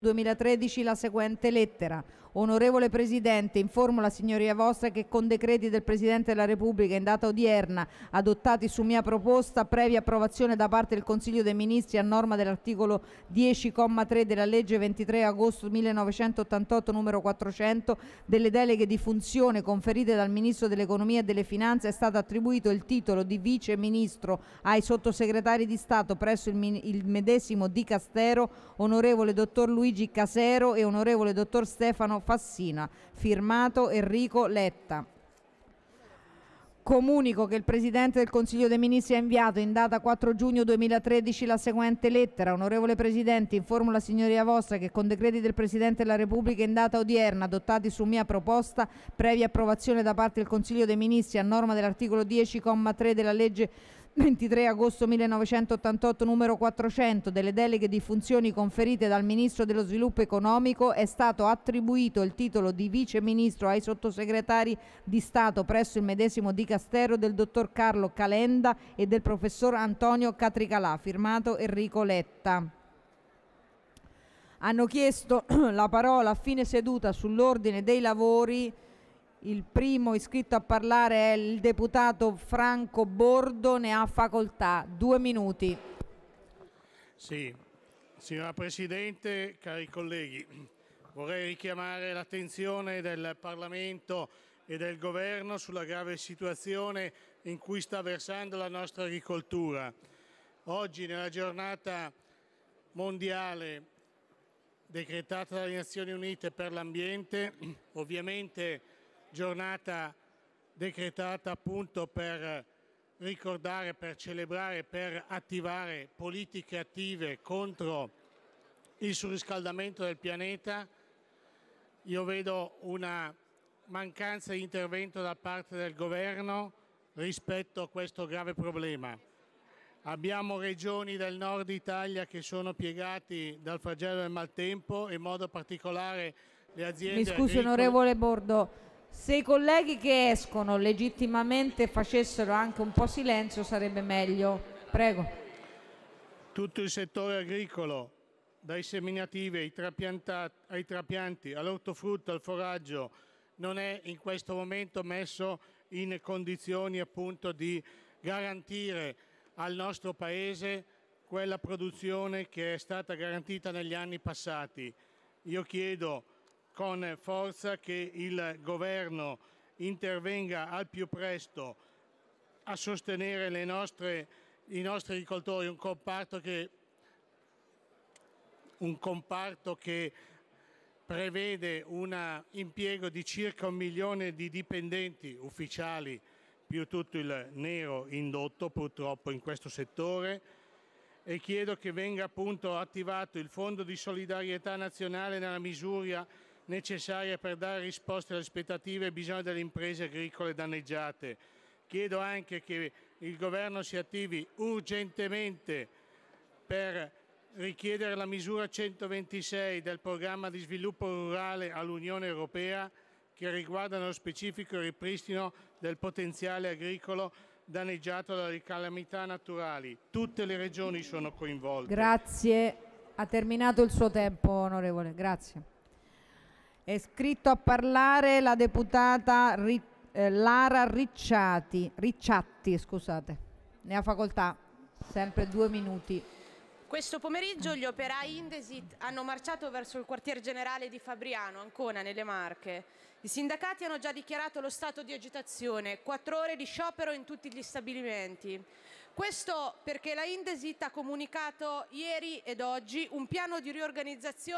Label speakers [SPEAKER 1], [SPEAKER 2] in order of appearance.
[SPEAKER 1] 2013 la seguente lettera Onorevole Presidente, informo la Signoria Vostra che con decreti del Presidente della Repubblica in data odierna, adottati su mia proposta, previa approvazione da parte del Consiglio dei Ministri a norma dell'articolo 10,3 della legge 23 agosto 1988 numero 400, delle deleghe di funzione conferite dal Ministro dell'Economia e delle Finanze è stato attribuito il titolo di Vice Ministro ai sottosegretari di Stato presso il, il medesimo Dicastero, Onorevole Dottor Luigi Casero e Onorevole Dottor Stefano Fassina, firmato Enrico Letta. Comunico che il Presidente del Consiglio dei Ministri ha inviato in data 4 giugno 2013 la seguente lettera. Onorevole Presidente, informo la Signoria Vostra che con decreti del Presidente della Repubblica in data odierna, adottati su mia proposta, previa approvazione da parte del Consiglio dei Ministri a norma dell'articolo 10,3 della legge 23 agosto 1988 numero 400 delle deleghe di funzioni conferite dal Ministro dello Sviluppo Economico è stato attribuito il titolo di Vice Ministro ai sottosegretari di Stato presso il medesimo Dicastero del Dottor Carlo Calenda e del Professor Antonio Catricalà, firmato Enrico Letta hanno chiesto la parola a fine seduta sull'ordine dei lavori il primo iscritto a parlare è il deputato Franco Bordo, ne ha facoltà. Due minuti.
[SPEAKER 2] Sì, signora Presidente, cari colleghi, vorrei richiamare l'attenzione del Parlamento e del Governo sulla grave situazione in cui sta versando la nostra agricoltura. Oggi, nella giornata mondiale decretata dalle Nazioni Unite per l'ambiente, ovviamente giornata decretata appunto per ricordare, per celebrare, per attivare politiche attive contro il surriscaldamento del pianeta. Io vedo una mancanza di intervento da parte del governo rispetto a questo grave problema. Abbiamo regioni del nord Italia che sono piegate dal flagello del maltempo, in modo particolare le aziende... Mi scusi agricole... onorevole
[SPEAKER 1] Bordo, se i colleghi che escono legittimamente facessero anche un po' silenzio sarebbe meglio.
[SPEAKER 2] Prego. Tutto il settore agricolo, dai seminativi ai, ai trapianti, all'ortofrutta, al foraggio, non è in questo momento messo in condizioni appunto di garantire al nostro Paese quella produzione che è stata garantita negli anni passati. Io chiedo con forza che il governo intervenga al più presto a sostenere nostre, i nostri agricoltori, un comparto che, un comparto che prevede un impiego di circa un milione di dipendenti ufficiali più tutto il nero indotto purtroppo in questo settore e chiedo che venga appunto attivato il Fondo di solidarietà nazionale nella misura necessaria per dare risposte alle aspettative e bisogni delle imprese agricole danneggiate. Chiedo anche che il Governo si attivi urgentemente per richiedere la misura 126 del programma di sviluppo rurale all'Unione Europea che riguarda lo specifico ripristino del potenziale agricolo danneggiato dalle calamità naturali. Tutte le regioni sono coinvolte. Grazie,
[SPEAKER 1] ha terminato il suo tempo onorevole. Grazie. È scritto a parlare la deputata Ri eh, Lara Ricciati, Ricciatti. Scusate. Ne ha facoltà, sempre due minuti. Questo pomeriggio gli operai Indesit hanno marciato verso il quartier generale di Fabriano, Ancona, nelle Marche. I sindacati hanno già dichiarato lo stato di agitazione, quattro ore di sciopero in tutti gli stabilimenti. Questo perché la Indesit ha comunicato ieri ed oggi un piano di riorganizzazione